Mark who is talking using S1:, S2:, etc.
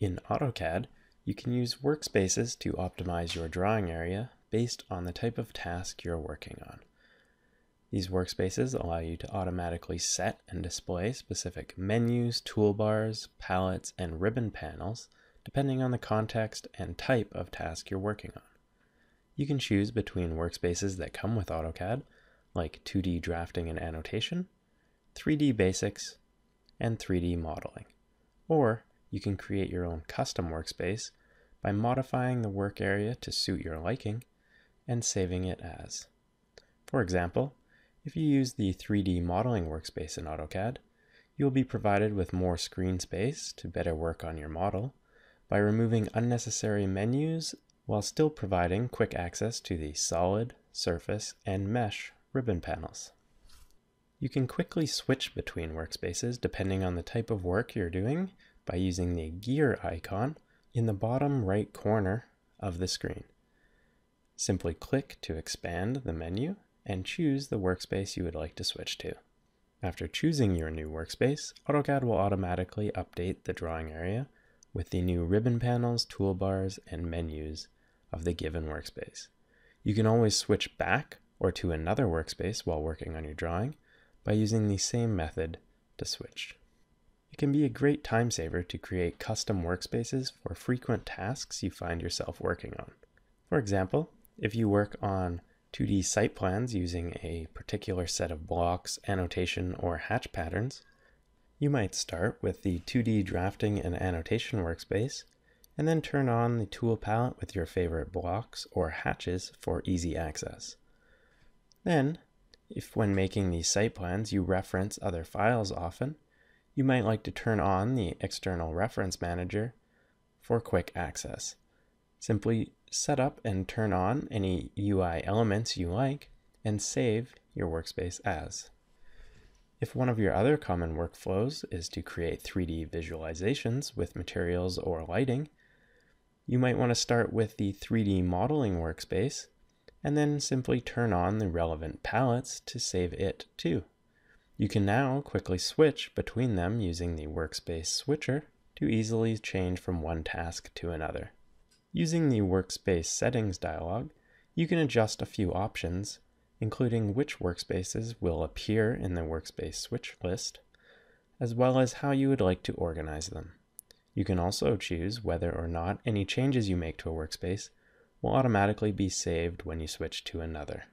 S1: In AutoCAD, you can use workspaces to optimize your drawing area based on the type of task you're working on. These workspaces allow you to automatically set and display specific menus, toolbars, palettes, and ribbon panels depending on the context and type of task you're working on. You can choose between workspaces that come with AutoCAD, like 2D drafting and annotation, 3D basics, and 3D modeling, or you can create your own custom workspace by modifying the work area to suit your liking and saving it as. For example, if you use the 3D modeling workspace in AutoCAD, you'll be provided with more screen space to better work on your model by removing unnecessary menus while still providing quick access to the solid, surface, and mesh ribbon panels. You can quickly switch between workspaces depending on the type of work you're doing by using the gear icon in the bottom right corner of the screen. Simply click to expand the menu and choose the workspace you would like to switch to. After choosing your new workspace, AutoCAD will automatically update the drawing area with the new ribbon panels, toolbars, and menus of the given workspace. You can always switch back or to another workspace while working on your drawing by using the same method to switch. It can be a great time saver to create custom workspaces for frequent tasks you find yourself working on. For example, if you work on 2D site plans using a particular set of blocks, annotation, or hatch patterns, you might start with the 2D drafting and annotation workspace, and then turn on the tool palette with your favorite blocks or hatches for easy access. Then, if when making these site plans you reference other files often, you might like to turn on the External Reference Manager for quick access. Simply set up and turn on any UI elements you like and save your workspace as. If one of your other common workflows is to create 3D visualizations with materials or lighting, you might want to start with the 3D modeling workspace and then simply turn on the relevant palettes to save it too. You can now quickly switch between them using the workspace switcher to easily change from one task to another. Using the workspace settings dialog, you can adjust a few options, including which workspaces will appear in the workspace switch list, as well as how you would like to organize them. You can also choose whether or not any changes you make to a workspace will automatically be saved when you switch to another.